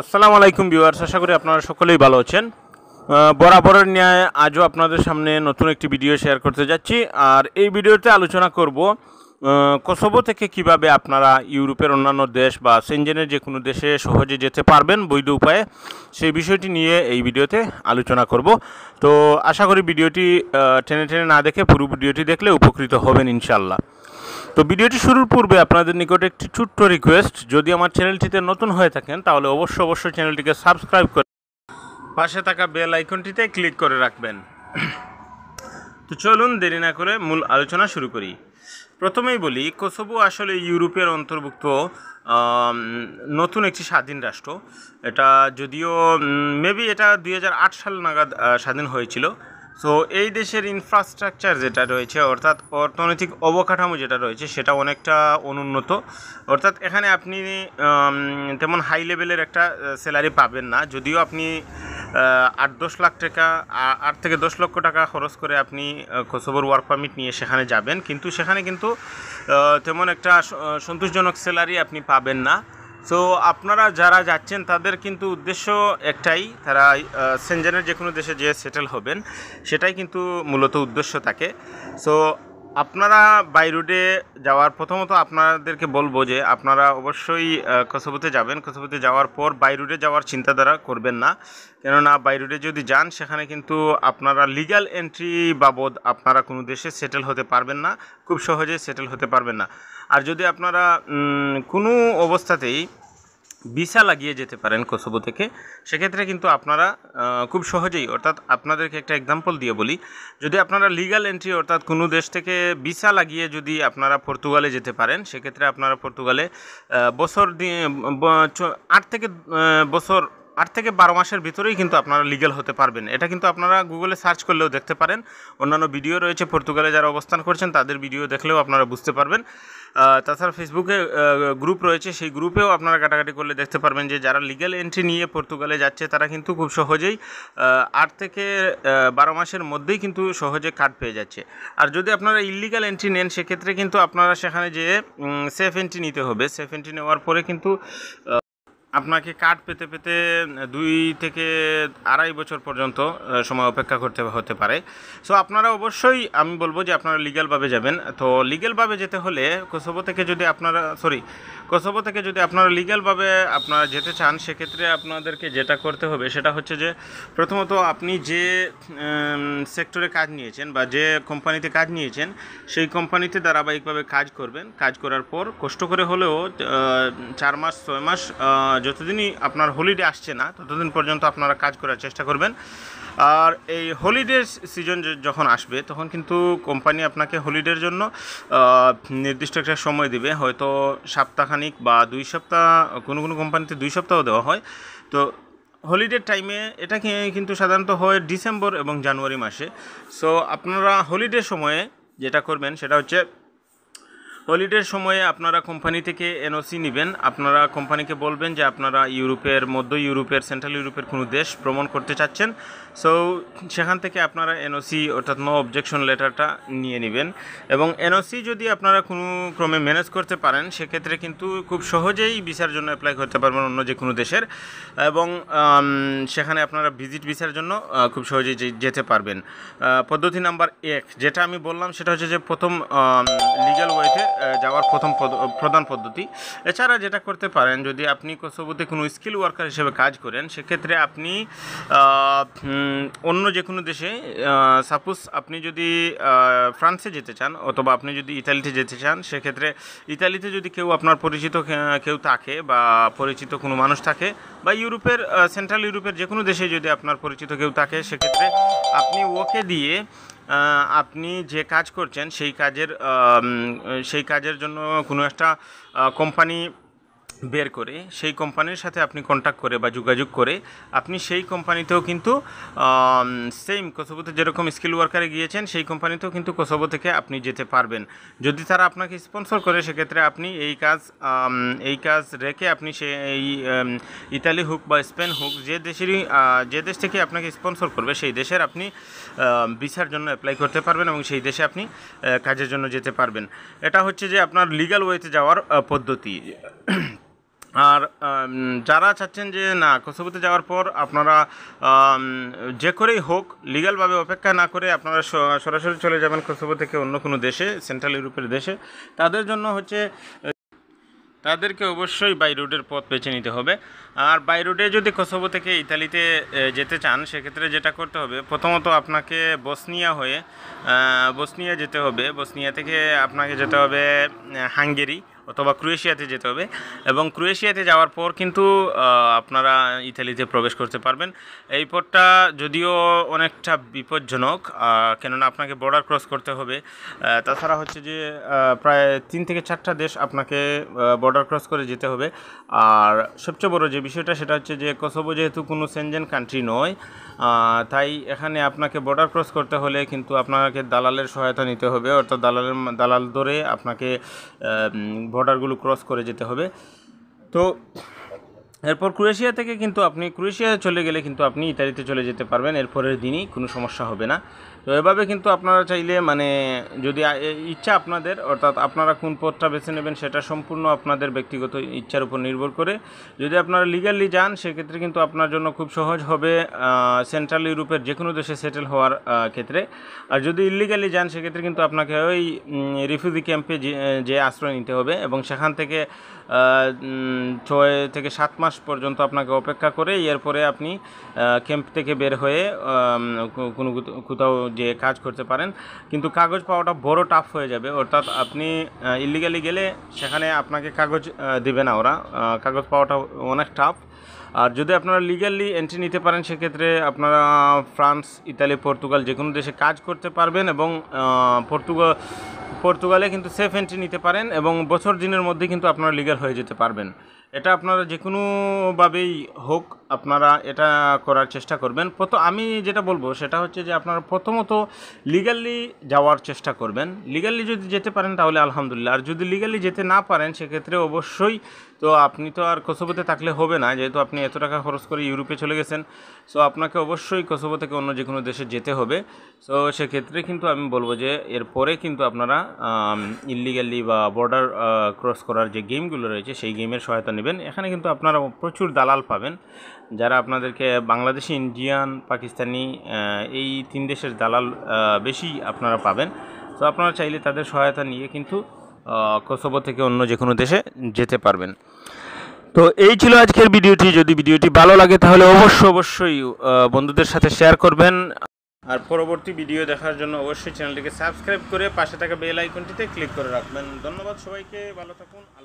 আসসালামু আলাইকুম ভিউয়ার্স আশা করি আপনারা সকলেই ভালো আছেন বরাবরের ন্যায় আজও আপনাদের সামনে নতুন একটি ভিডিও শেয়ার করতে যাচ্ছি আর এই ভিডিওতে আলোচনা করব কসবো থেকে কিভাবে আপনারা ইউরোপের অন্যান্য দেশ বা সেনজেনের যে কোনো দেশে সহজে যেতে পারবেন বৈধ উপায়ে সেই বিষয়টি নিয়ে এই ভিডিওতে আলোচনা করব তো আশা করি ভিডিওটি টেনে টেনে না দেখে পুরো ভিডিওটি দেখলে উপকৃত হবেন ইনশাল্লাহ তো ভিডিওটি শুরুর পূর্বে আপনাদের নিকট একটি ছোট্ট রিকোয়েস্ট যদি আমার চ্যানেলটিতে নতুন হয়ে থাকেন তাহলে অবশ্য অবশ্যই চ্যানেলটিকে সাবস্ক্রাইব করে পাশে থাকা বেল আইকনটিতে ক্লিক করে রাখবেন তো চলুন দেরি না করে মূল আলোচনা শুরু করি প্রথমেই বলি কোসোভো আসলে ইউরোপের অন্তর্ভুক্ত নতুন একটি স্বাধীন রাষ্ট্র এটা যদিও মেবি এটা দুই সাল নাগাদ স্বাধীন হয়েছিল সো এই দেশের ইনফ্রাস্ট্রাকচার যেটা রয়েছে অর্থাৎ অর্থনৈতিক অবকাঠামো যেটা রয়েছে সেটা অনেকটা অনুন্নত অর্থাৎ এখানে আপনি তেমন হাই লেভেলের একটা স্যালারি পাবেন না যদিও আপনি আট দশ লাখ টাকা আট থেকে দশ লক্ষ টাকা খরচ করে আপনি খোসবর ওয়ার্ক পারমিট নিয়ে সেখানে যাবেন কিন্তু সেখানে কিন্তু তেমন একটা সন্তোষজনক স্যালারি আপনি পাবেন না সো আপনারা যারা যাচ্ছেন তাদের কিন্তু উদ্দেশ্য একটাই তারা সেনজেনের যে কোনো দেশে যে সেটেল হবেন সেটাই কিন্তু মূলত উদ্দেশ্য থাকে সো আপনারা বাই যাওয়ার প্রথমত আপনাদেরকে বলবো যে আপনারা অবশ্যই কসবুতে যাবেন কসবুতে যাওয়ার পর বাই যাওয়ার চিন্তাধারা করবেন না কেননা বাই যদি যান সেখানে কিন্তু আপনারা লিগাল এন্ট্রি বাবদ আপনারা কোনো দেশে সেটেল হতে পারবেন না খুব সহজে সেটেল হতে পারবেন না আর যদি আপনারা কোনো অবস্থাতেই ভিসা লাগিয়ে যেতে পারেন কোসোভো থেকে সেক্ষেত্রে কিন্তু আপনারা খুব সহজেই অর্থাৎ আপনাদেরকে একটা এক্সাম্পল দিয়ে বলি যদি আপনারা লিগাল এন্ট্রি অর্থাৎ কোনো দেশ থেকে ভিসা লাগিয়ে যদি আপনারা পর্তুগালে যেতে পারেন সেক্ষেত্রে আপনারা পর্তুগালে বছর দিয়ে আট থেকে বছর আট থেকে বারো মাসের ভিতরেই কিন্তু আপনারা লিগেল হতে পারবেন এটা কিন্তু আপনারা গুগলে সার্চ করলেও দেখতে পারেন অন্যান্য ভিডিও রয়েছে পর্তুগালে যারা অবস্থান করছেন তাদের ভিডিও দেখলেও আপনারা বুঝতে পারবেন তাছাড়া ফেসবুকে গ্রুপ রয়েছে সেই গ্রুপেও আপনারা কাটাকাটি করলে দেখতে পারবেন যে যারা লিগ্যাল এন্ট্রি নিয়ে পর্তুগালে যাচ্ছে তারা কিন্তু খুব সহজেই আট থেকে বারো মাসের মধ্যেই কিন্তু সহজে কার্ড পেয়ে যাচ্ছে আর যদি আপনারা ইলিগাল এন্ট্রি নেন সেক্ষেত্রে কিন্তু আপনারা সেখানে যে সেফ এন্ট্রি নিতে হবে সেফ এন্ট্রি নেওয়ার পরে কিন্তু আপনাকে কার্ড পেতে পেতে দুই থেকে আড়াই বছর পর্যন্ত সময় অপেক্ষা করতে হতে পারে সো আপনারা অবশ্যই আমি বলবো যে আপনারা লিগ্যালভাবে যাবেন তো লিগ্যালভাবে যেতে হলে কোসোভো থেকে যদি আপনারা সরি কোসোভো থেকে যদি আপনারা লিগ্যালভাবে আপনারা যেতে চান সেক্ষেত্রে আপনাদেরকে যেটা করতে হবে সেটা হচ্ছে যে প্রথমত আপনি যে সেক্টরে কাজ নিয়েছেন বা যে কোম্পানিতে কাজ নিয়েছেন সেই কোম্পানিতে ধারাবাহিকভাবে কাজ করবেন কাজ করার পর কষ্ট করে হলেও চার মাস ছয় মাস যতদিনই আপনার হলিডে আসছে না ততদিন পর্যন্ত আপনারা কাজ করার চেষ্টা করবেন আর এই হলিডে সিজন যখন আসবে তখন কিন্তু কোম্পানি আপনাকে হলিডের জন্য নির্দিষ্ট একটা সময় দিবে হয়তো সপ্তাহখানিক বা দুই সপ্তাহ কোনো কোনো কোম্পানিতে দুই সপ্তাহ দেওয়া হয় তো হলিডের টাইমে এটা কিন্তু সাধারণত হয় ডিসেম্বর এবং জানুয়ারি মাসে সো আপনারা হলিডের সময়ে যেটা করবেন সেটা হচ্ছে হলিডের সময়ে আপনারা কোম্পানি থেকে এনওসি নেবেন আপনারা কোম্পানিকে বলবেন যে আপনারা ইউরোপের মধ্য ইউরোপের সেন্ট্রাল ইউরোপের কোনো দেশ ভ্রমণ করতে চাচ্ছেন সো সেখান থেকে আপনারা এনওসি অর্থাৎ নো অবজেকশন লেটারটা নিয়ে নেবেন এবং এনওসি যদি আপনারা কোনো ক্রমে ম্যানেজ করতে পারেন সেক্ষেত্রে কিন্তু খুব সহজেই ভিসার জন্য অ্যাপ্লাই করতে পারবেন অন্য যে কোনো দেশের এবং সেখানে আপনারা ভিজিট ভিসার জন্য খুব সহজেই যেতে পারবেন পদ্ধতি নাম্বার এক যেটা আমি বললাম সেটা হচ্ছে যে প্রথম লিগাল ওয়েতে যাওয়ার প্রথম প্রধান পদ্ধতি এছাড়া যেটা করতে পারেন যদি আপনি কোসোবোতে কোনো স্কিল ওয়ার্কার হিসেবে কাজ করেন সেক্ষেত্রে আপনি অন্য যে কোনো দেশে সাপোজ আপনি যদি ফ্রান্সে যেতে চান অথবা আপনি যদি ইতালিতে যেতে চান সেক্ষেত্রে ইতালিতে যদি কেউ আপনার পরিচিত কেউ থাকে বা পরিচিত কোনো মানুষ থাকে বা ইউরোপের সেন্ট্রাল ইউরোপের যে কোনো দেশে যদি আপনার পরিচিত কেউ থাকে সেক্ষেত্রে আপনি ওকে দিয়ে আপনি যে কাজ করছেন সেই কাজের সেই কাজের জন্য কোনো একটা কোম্পানি বের করে সেই কোম্পানির সাথে আপনি কন্ট্যাক্ট করে বা যোগাযোগ করে আপনি সেই কোম্পানিতেও কিন্তু সেম কসবোতে যেরকম স্কিল ওয়ার্কারে গিয়েছেন সেই কোম্পানিতেও কিন্তু কসবো থেকে আপনি যেতে পারবেন যদি তারা আপনাকে স্পন্সর করে সেক্ষেত্রে আপনি এই কাজ এই কাজ রেখে আপনি সে এই ইতালি হোক বা স্পেন হোক যে দেশেরই যে দেশ থেকে আপনাকে স্পন্সর করবে সেই দেশের আপনি ভিসার জন্য অ্যাপ্লাই করতে পারবেন এবং সেই দেশে আপনি কাজের জন্য যেতে পারবেন এটা হচ্ছে যে আপনার লিগাল ওয়েতে যাওয়ার পদ্ধতি আর যারা চাচ্ছেন যে না কসবুতে যাওয়ার পর আপনারা যে করেই হোক লিগালভাবে অপেক্ষা না করে আপনারা সরাসরি চলে যাবেন কসবো থেকে অন্য কোনো দেশে সেন্ট্রাল ইউরোপের দেশে তাদের জন্য হচ্ছে তাদেরকে অবশ্যই বাই রোডের পথ বেছে নিতে হবে আর বাই রোডে যদি কসবো থেকে ইতালিতে যেতে চান সেক্ষেত্রে যেটা করতে হবে প্রথমত আপনাকে বসনিয়া হয়ে বসনিয়া যেতে হবে বসনিয়া থেকে আপনাকে যেতে হবে হাঙ্গেরি অথবা ক্রোয়েশিয়াতে যেতে হবে এবং ক্রোয়েশিয়াতে যাওয়ার পর কিন্তু আপনারা ইতালিতে প্রবেশ করতে পারবেন এই পথটা যদিও অনেকটা বিপজ্জনক কেননা আপনাকে বর্ডার ক্রস করতে হবে তাছাড়া হচ্ছে যে প্রায় তিন থেকে চারটা দেশ আপনাকে বর্ডার ক্রস করে যেতে হবে আর সবচেয়ে বড় যে বিষয়টা সেটা হচ্ছে যে কসোভো যেহেতু কোনো সেনজেন কান্ট্রি নয় তাই এখানে আপনাকে বর্ডার ক্রস করতে হলে কিন্তু আপনাকে দালালের সহায়তা নিতে হবে অর্থাৎ দালালের দালাল ধরে আপনাকে বর্ডারগুলো ক্রস করে যেতে হবে তো এরপর ক্রোয়েশিয়া থেকে কিন্তু আপনি ক্রোয়েশিয়া চলে গেলে কিন্তু আপনি ইতালিতে চলে যেতে পারবেন এরপরের দিনই কোনো সমস্যা হবে না তো এভাবে কিন্তু আপনারা চাইলে মানে যদি ইচ্ছা আপনাদের অর্থাৎ আপনারা কোন পথটা বেছে নেবেন সেটা সম্পূর্ণ আপনাদের ব্যক্তিগত ইচ্ছার উপর নির্ভর করে যদি আপনারা লিগালি যান সেক্ষেত্রে কিন্তু আপনার জন্য খুব সহজ হবে সেন্ট্রাল ইউরোপের যে কোনো দেশে সেটেল হওয়ার ক্ষেত্রে আর যদি ইলিগালি যান সেক্ষেত্রে কিন্তু আপনাকে ওই রিফিউজি ক্যাম্পে যে আশ্রয় নিতে হবে এবং সেখান থেকে ছয় থেকে সাত মাস মাস পর্যন্ত আপনাকে অপেক্ষা করে এরপরে আপনি ক্যাম্প থেকে বের হয়ে কোনো কোথাও যে কাজ করতে পারেন কিন্তু কাগজ পাওয়াটা বড় টাফ হয়ে যাবে অর্থাৎ আপনি ইলিগালি গেলে সেখানে আপনাকে কাগজ দেবে না ওরা কাগজ পাওয়াটা অনেক টাফ আর যদি আপনারা লিগালি এন্ট্রি নিতে পারেন সেক্ষেত্রে আপনারা ফ্রান্স ইতালি পর্তুগাল যে কোনো দেশে কাজ করতে পারবেন এবং পর্তুগাল পর্তুগালে কিন্তু সেফ এন্ট্রি নিতে পারেন এবং বছর দিনের মধ্যে কিন্তু আপনারা লিগাল হয়ে যেতে পারবেন এটা আপনারা যে কোনোভাবেই হোক আপনারা এটা করার চেষ্টা করবেন প্রথম আমি যেটা বলবো সেটা হচ্ছে যে আপনারা প্রথমত লিগালি যাওয়ার চেষ্টা করবেন লিগালি যদি যেতে পারেন তাহলে আলহামদুলিল্লাহ আর যদি লিগালি যেতে না পারেন সেক্ষেত্রে অবশ্যই তো আপনি তো আর কসবতে থাকলে হবে না যেহেতু আপনি এত টাকা খরচ করে ইউরোপে চলে গেছেন সো আপনাকে অবশ্যই কসবো থেকে অন্য যে কোনো দেশে যেতে হবে সো সেক্ষেত্রে কিন্তু আমি বলবো যে এরপরে কিন্তু আপনারা ইলিগালি বা বর্ডার ক্রস করার যে গেমগুলো রয়েছে সেই গেমের সহায়তা নেবেন এখানে কিন্তু আপনারা প্রচুর দালাল পাবেন যারা আপনাদেরকে বাংলাদেশি ইন্ডিয়ান পাকিস্তানি এই তিন দেশের দালাল বেশি আপনারা পাবেন তো আপনারা চাইলে তাদের সহায়তা নিয়ে কিন্তু কসবো থেকে অন্য যে কোনো দেশে যেতে পারবেন তো এই ছিল আজকের ভিডিওটি যদি ভিডিওটি ভালো লাগে তাহলে অবশ্য অবশ্যই বন্ধুদের সাথে শেয়ার করবেন আর পরবর্তী ভিডিও দেখার জন্য অবশ্যই চ্যানেলটিকে সাবস্ক্রাইব করে পাশে থাকা বেল আইকনটিতে ক্লিক করে রাখবেন ধন্যবাদ সবাইকে ভালো থাকুন